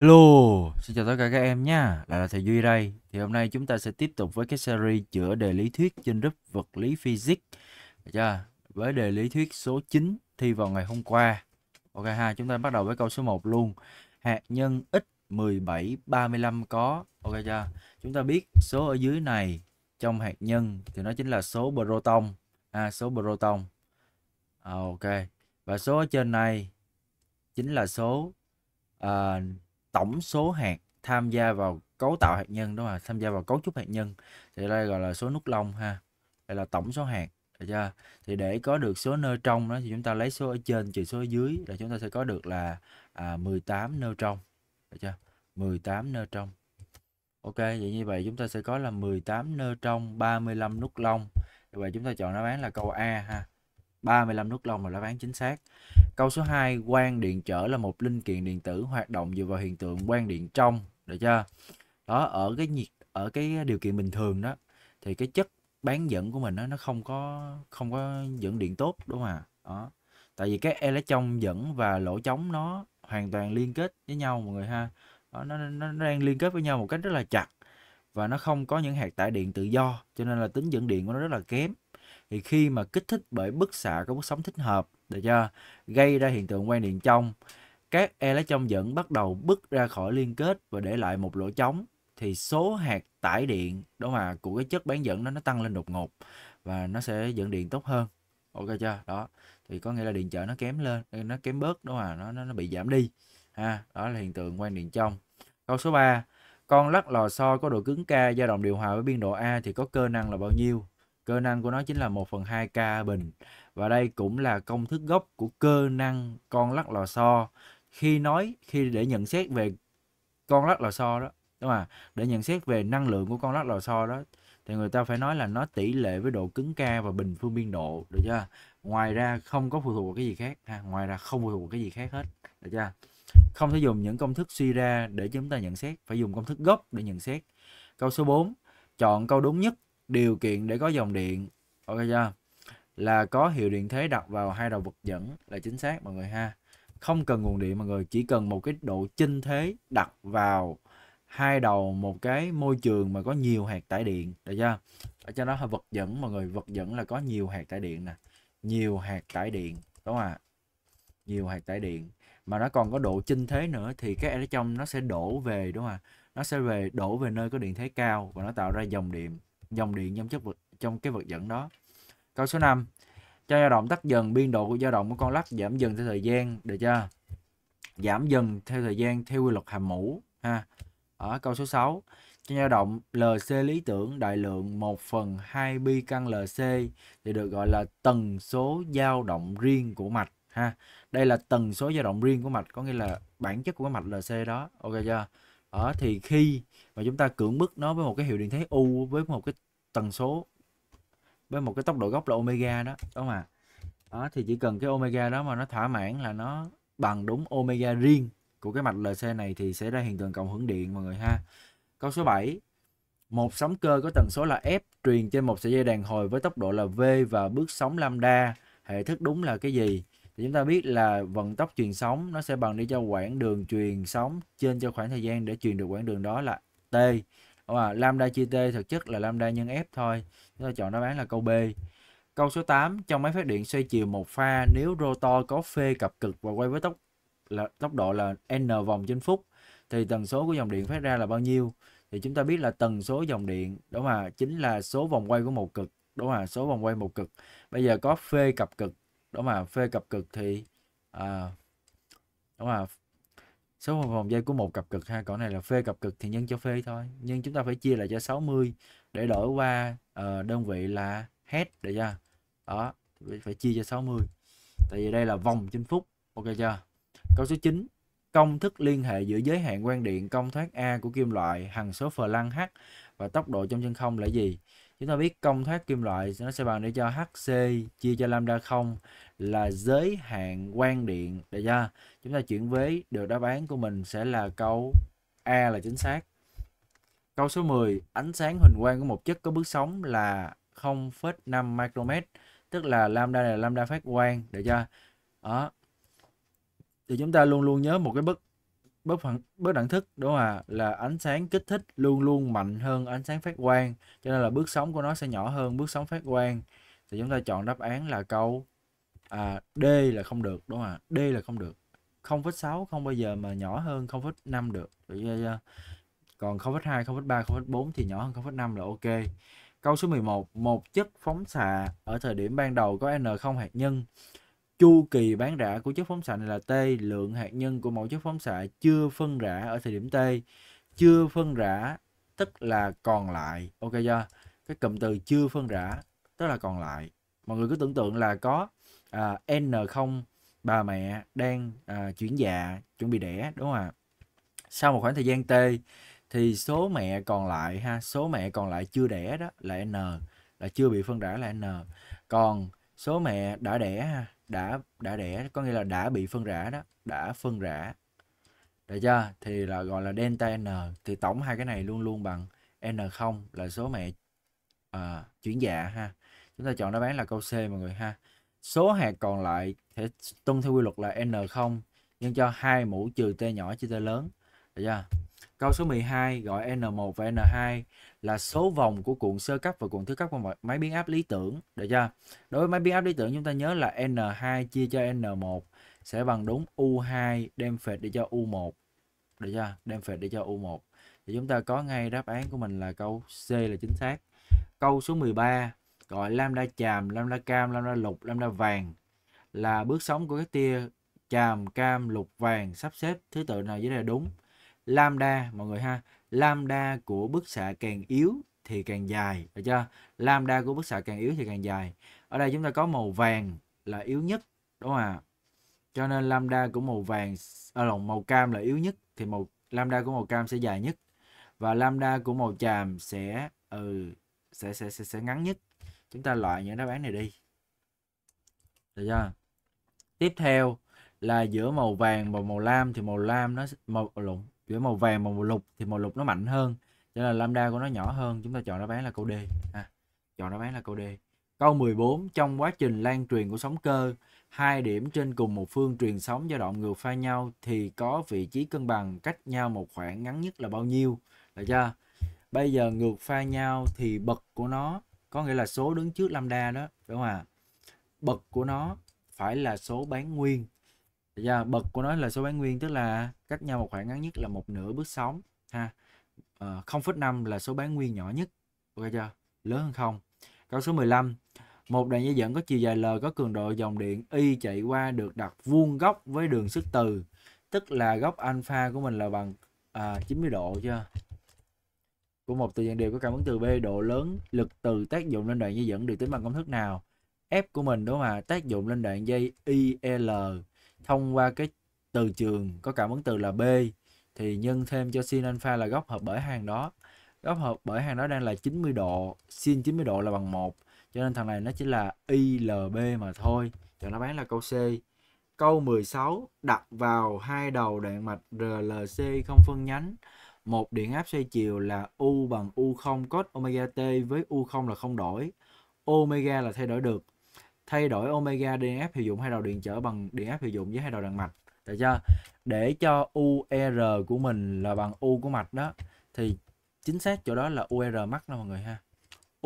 Hello, xin chào tất cả các em nha, lại là thầy Duy đây. Thì hôm nay chúng ta sẽ tiếp tục với cái series chữa đề lý thuyết trên lớp vật lý physics. Được chưa? Với đề lý thuyết số 9 thi vào ngày hôm qua. Ok ha, chúng ta bắt đầu với câu số 1 luôn. Hạt nhân x1735 có. Ok chưa? Chúng ta biết số ở dưới này trong hạt nhân thì nó chính là số proton. À, số proton. À, ok. Và số ở trên này chính là số uh, tổng số hạt tham gia vào cấu tạo hạt nhân đó là tham gia vào cấu trúc hạt nhân thì đây gọi là số nút lông ha đây là tổng số hạt được chưa thì để có được số nơ trong đó thì chúng ta lấy số ở trên trừ số ở dưới là chúng ta sẽ có được là à, 18 nơ trong được chưa 18 nơ trong Ok vậy như vậy chúng ta sẽ có là 18 nơ trong 35 nút lông vậy chúng ta chọn đáp án là câu A ha 35 nước lông là đáp án chính xác. Câu số 2, quang điện trở là một linh kiện điện tử hoạt động dựa vào hiện tượng quang điện trong, được chưa? Đó ở cái nhiệt ở cái điều kiện bình thường đó thì cái chất bán dẫn của mình đó, nó không có không có dẫn điện tốt đúng không ạ? Đó. Tại vì cái electron dẫn và lỗ trống nó hoàn toàn liên kết với nhau mọi người ha. Đó, nó, nó nó đang liên kết với nhau một cách rất là chặt và nó không có những hạt tải điện tự do cho nên là tính dẫn điện của nó rất là kém thì khi mà kích thích bởi bức xạ có mức sóng thích hợp được chưa? gây ra hiện tượng quang điện trong các electron dẫn bắt đầu bứt ra khỏi liên kết và để lại một lỗ trống thì số hạt tải điện đó mà của cái chất bán dẫn đó nó tăng lên đột ngột và nó sẽ dẫn điện tốt hơn ok chưa đó thì có nghĩa là điện trở nó kém lên nó kém bớt đó mà nó nó, nó bị giảm đi ha đó là hiện tượng quang điện trong câu số 3 con lắc lò xo có độ cứng K dao động điều hòa với biên độ A thì có cơ năng là bao nhiêu cơ năng của nó chính là 1 phần 2 k bình và đây cũng là công thức gốc của cơ năng con lắc lò xo khi nói khi để nhận xét về con lắc lò xo đó đúng không để nhận xét về năng lượng của con lắc lò xo đó thì người ta phải nói là nó tỷ lệ với độ cứng k và bình phương biên độ được chưa ngoài ra không có phụ thuộc vào cái gì khác ha ngoài ra không phụ thuộc vào cái gì khác hết được chưa không thể dùng những công thức suy ra để chúng ta nhận xét phải dùng công thức gốc để nhận xét câu số 4 chọn câu đúng nhất điều kiện để có dòng điện ok chưa là có hiệu điện thế đặt vào hai đầu vật dẫn là chính xác mọi người ha không cần nguồn điện mọi người chỉ cần một cái độ chinh thế đặt vào hai đầu một cái môi trường mà có nhiều hạt tải điện được chưa ở cho nó là vật dẫn mọi người vật dẫn là có nhiều hạt tải điện nè nhiều hạt tải điện đúng không ạ à? nhiều hạt tải điện mà nó còn có độ chinh thế nữa thì cái ở trong nó sẽ đổ về đúng không ạ à? nó sẽ về đổ về nơi có điện thế cao và nó tạo ra dòng điện dòng điện trong chất vật trong cái vật dẫn đó. Câu số 5. Cho dao động tắt dần biên độ của dao động của con lắc giảm dần theo thời gian, được chưa? Giảm dần theo thời gian theo quy luật hàm mũ ha. Ở câu số 6, cho dao động LC lý tưởng đại lượng 1 phần 2 pi căn LC thì được gọi là tần số dao động riêng của mạch ha. Đây là tần số dao động riêng của mạch, có nghĩa là bản chất của cái mạch LC đó. Ok chưa? ở thì khi mà chúng ta cưỡng bức nó với một cái hiệu điện thế u với một cái tần số với một cái tốc độ góc là omega đó đó mà đó thì chỉ cần cái omega đó mà nó thỏa mãn là nó bằng đúng omega riêng của cái mạch LC này thì sẽ ra hiện tượng cộng hưởng điện mọi người ha câu số 7 một sóng cơ có tần số là F truyền trên một sợi dây đàn hồi với tốc độ là V và bước sóng lambda hệ thức đúng là cái gì thì chúng ta biết là vận tốc truyền sóng nó sẽ bằng đi cho quãng đường truyền sóng trên cho khoảng thời gian để truyền được quãng đường đó là t và à, lambda chia t thực chất là lambda nhân f thôi chúng ta chọn đáp án là câu b câu số 8 trong máy phát điện xoay chiều một pha nếu rotor có phê cặp cực và quay với tốc là tốc độ là n vòng trên phút thì tần số của dòng điện phát ra là bao nhiêu thì chúng ta biết là tần số dòng điện đúng mà chính là số vòng quay của một cực đúng mà số vòng quay một cực bây giờ có phê cặp cực đó mà phê cặp cực thì à, đó mà số vòng vòng dây của một cặp cực ha còn này là phê cặp cực thì nhân cho phê thôi nhưng chúng ta phải chia lại cho 60 để đổi qua uh, đơn vị là head được chưa đó phải chia cho 60 tại vì đây là vòng trên phút ok chưa câu số 9 công thức liên hệ giữa giới hạn quang điện công thoát A của kim loại hằng số phờ lăng H và tốc độ trong chân không là gì Chúng ta biết công thoát kim loại nó sẽ bằng để cho HC chia cho lambda không là giới hạn quang điện. Được chưa? Chúng ta chuyển với được đáp án của mình sẽ là câu A là chính xác. Câu số 10, ánh sáng hình quang của một chất có bước sóng là 0,5 micromet, tức là lambda này là lambda phát quang, được chưa? Đó. Thì chúng ta luôn luôn nhớ một cái bức bất phản bất đẳng thức đúng không ạ là ánh sáng kích thích luôn luôn mạnh hơn ánh sáng phát quang cho nên là bước sóng của nó sẽ nhỏ hơn bước sóng phát quang thì chúng ta chọn đáp án là câu à, D là không được đúng không ạ D là không được 0,6 không bao giờ mà nhỏ hơn 0,5 được à, à, còn 0,2 0,3 0,4 thì nhỏ hơn 0,5 là ok câu số 11 một chất phóng xạ ở thời điểm ban đầu có n không hạt nhân Chu kỳ bán rã của chất phóng xạ này là T, lượng hạt nhân của mẫu chất phóng xạ chưa phân rã ở thời điểm T. Chưa phân rã tức là còn lại. Ok chưa? Cái cụm từ chưa phân rã tức là còn lại. Mọi người cứ tưởng tượng là có à, N0 bà mẹ đang à, chuyển dạ, chuẩn bị đẻ đúng không ạ? Sau một khoảng thời gian T thì số mẹ còn lại ha, số mẹ còn lại chưa đẻ đó là N, là chưa bị phân rã là N. Còn số mẹ đã đẻ ha, đã đã đẻ có nghĩa là đã bị phân rã đó đã phân rã được chưa thì là gọi là delta n thì tổng hai cái này luôn luôn bằng n0 là số mẹ à, chuyển dạ ha chúng ta chọn đáp án là câu C mọi người ha số hạt còn lại thể tuân theo quy luật là n0 nhân cho hai mũ trừ t nhỏ chia t lớn được chưa Câu số 12 gọi N1 và N2 là số vòng của cuộn sơ cấp và cuộn thứ cấp của máy biến áp lý tưởng. Được chưa? Đối với máy biến áp lý tưởng chúng ta nhớ là N2 chia cho N1 sẽ bằng đúng U2 đem phệt để cho U1. Được chưa? Đem phệt để cho U1. Thì chúng ta có ngay đáp án của mình là câu C là chính xác. Câu số 13 gọi lambda chàm, lambda cam, lambda lục, lambda vàng là bước sóng của các tia chàm, cam, lục, vàng sắp xếp thứ tự nào dưới đây là đúng lambda mọi người ha lambda của bức xạ càng yếu thì càng dài được chưa lambda của bức xạ càng yếu thì càng dài ở đây chúng ta có màu vàng là yếu nhất đúng không ạ cho nên lambda của màu vàng ở à, lòng màu cam là yếu nhất thì màu lambda của màu cam sẽ dài nhất và lambda của màu tràm sẽ ừ sẽ sẽ sẽ, sẽ ngắn nhất chúng ta loại những đáp án này đi được chưa tiếp theo là giữa màu vàng và màu lam thì màu lam nó màu lộn giữa màu vàng và màu lục thì màu lục nó mạnh hơn cho nên lambda của nó nhỏ hơn chúng ta chọn đáp án là câu D à, chọn đáp án là câu D câu 14 trong quá trình lan truyền của sóng cơ hai điểm trên cùng một phương truyền sóng dao động ngược pha nhau thì có vị trí cân bằng cách nhau một khoảng ngắn nhất là bao nhiêu được chưa bây giờ ngược pha nhau thì bậc của nó có nghĩa là số đứng trước lambda đó đúng không ạ bậc của nó phải là số bán nguyên yeah, dạ, bậc của nó là số bán nguyên tức là cách nhau một khoảng ngắn nhất là một nửa bước sóng ha uh, ờ, 0,5 là số bán nguyên nhỏ nhất ok chưa lớn hơn không câu số 15 một đoạn dây dẫn có chiều dài L có cường độ dòng điện Y chạy qua được đặt vuông góc với đường sức từ tức là góc alpha của mình là bằng à, 90 độ chưa của một từ dạng đều có cảm ứng từ B độ lớn lực từ tác dụng lên đoạn dây dẫn được tính bằng công thức nào F của mình đúng không ạ à? tác dụng lên đoạn dây IL thông qua cái từ trường có cảm ứng từ là B thì nhân thêm cho sin alpha là góc hợp bởi hàng đó. Góc hợp bởi hàng đó đang là 90 độ, sin 90 độ là bằng 1. Cho nên thằng này nó chỉ là ILB mà thôi. Cho nó bán là câu C. Câu 16 đặt vào hai đầu đoạn mạch RLC không phân nhánh. Một điện áp xoay chiều là U bằng U0 cos omega t với U0 là không đổi. Omega là thay đổi được thay đổi omega điện áp hiệu dụng hai đầu điện trở bằng điện áp hiệu dụng với hai đầu đàn mạch được chưa để cho UR e của mình là bằng U của mạch đó thì chính xác chỗ đó là UR mắc đó mọi người ha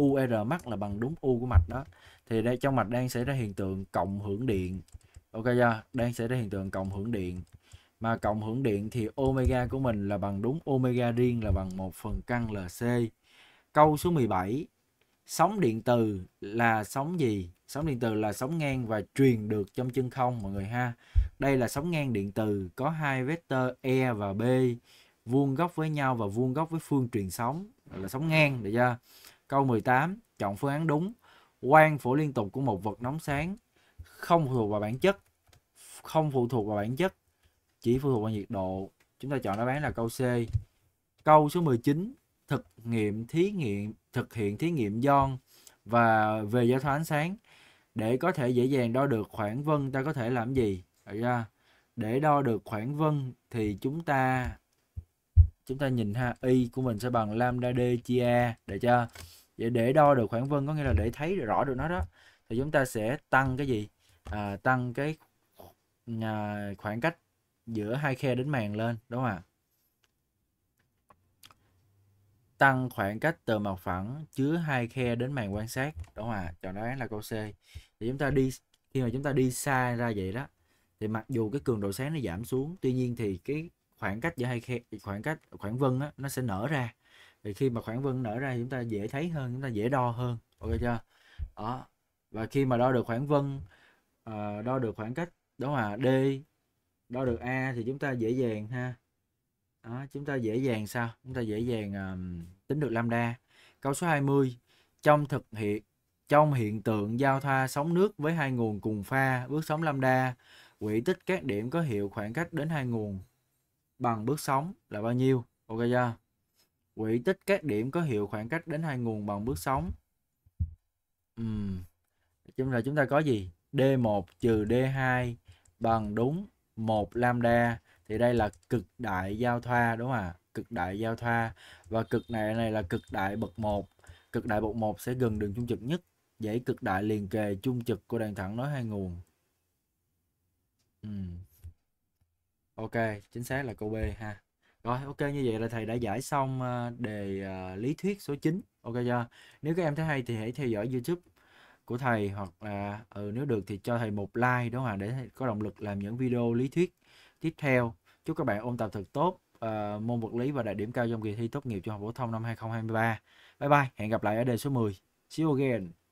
UR e mắc là bằng đúng U của mạch đó thì đây trong mạch đang xảy ra hiện tượng cộng hưởng điện ok chưa đang xảy ra hiện tượng cộng hưởng điện mà cộng hưởng điện thì omega của mình là bằng đúng omega riêng là bằng 1 phần căn LC câu số 17 sóng điện từ là sóng gì sóng điện từ là sóng ngang và truyền được trong chân không mọi người ha đây là sóng ngang điện từ có hai vectơ e và b vuông góc với nhau và vuông góc với phương truyền sóng là sóng ngang được chưa câu 18 chọn phương án đúng quang phổ liên tục của một vật nóng sáng không phụ thuộc vào bản chất không phụ thuộc vào bản chất chỉ phụ thuộc vào nhiệt độ chúng ta chọn đáp án là câu C câu số 19 thực nghiệm thí nghiệm thực hiện thí nghiệm John và về giải thoát ánh sáng để có thể dễ dàng đo được khoảng vân ta có thể làm gì ra để đo được khoảng vân thì chúng ta chúng ta nhìn ha y của mình sẽ bằng lambda d chia a để cho vậy để đo được khoảng vân có nghĩa là để thấy rõ được nó đó thì chúng ta sẽ tăng cái gì à, tăng cái à, khoảng cách giữa hai khe đến màn lên đúng không ạ tăng khoảng cách từ mặt phẳng chứa hai khe đến màn quan sát đúng không ạ à? chọn đáp án là câu C thì chúng ta đi khi mà chúng ta đi xa ra vậy đó thì mặc dù cái cường độ sáng nó giảm xuống tuy nhiên thì cái khoảng cách giữa hai khe khoảng cách khoảng vân á, nó sẽ nở ra thì khi mà khoảng vân nở ra thì chúng ta dễ thấy hơn chúng ta dễ đo hơn ok chưa đó và khi mà đo được khoảng vân ờ, đo được khoảng cách đó là d đo được a thì chúng ta dễ dàng ha đó, chúng ta dễ dàng sao chúng ta dễ dàng um, tính được lambda câu số 20 trong thực hiện trong hiện tượng giao thoa sóng nước với hai nguồn cùng pha bước sóng lambda quỹ tích các điểm có hiệu khoảng cách đến hai nguồn bằng bước sóng là bao nhiêu ok chưa quỹ tích các điểm có hiệu khoảng cách đến hai nguồn bằng bước sóng uhm. chúng là chúng ta có gì d1 trừ d2 bằng đúng một lambda thì đây là cực đại giao thoa đúng không ạ cực đại giao thoa và cực này này là cực đại bậc 1 cực đại bậc 1 sẽ gần đường trung trực nhất dãy cực đại liền kề trung trực của đoạn thẳng nối hai nguồn ừ. ok chính xác là câu B ha rồi ok như vậy là thầy đã giải xong ờ, đề ờ, lý thuyết số 9 ok chưa nếu các em thấy hay thì hãy theo dõi youtube của thầy hoặc là ừ, nếu được thì cho thầy một like đúng không ạ để có động lực làm những video lý thuyết tiếp theo. Chúc các bạn ôn tập thật tốt uh, môn vật lý và đạt điểm cao trong kỳ thi tốt nghiệp trung học phổ thông năm 2023. Bye bye, hẹn gặp lại ở đề số 10. See you again.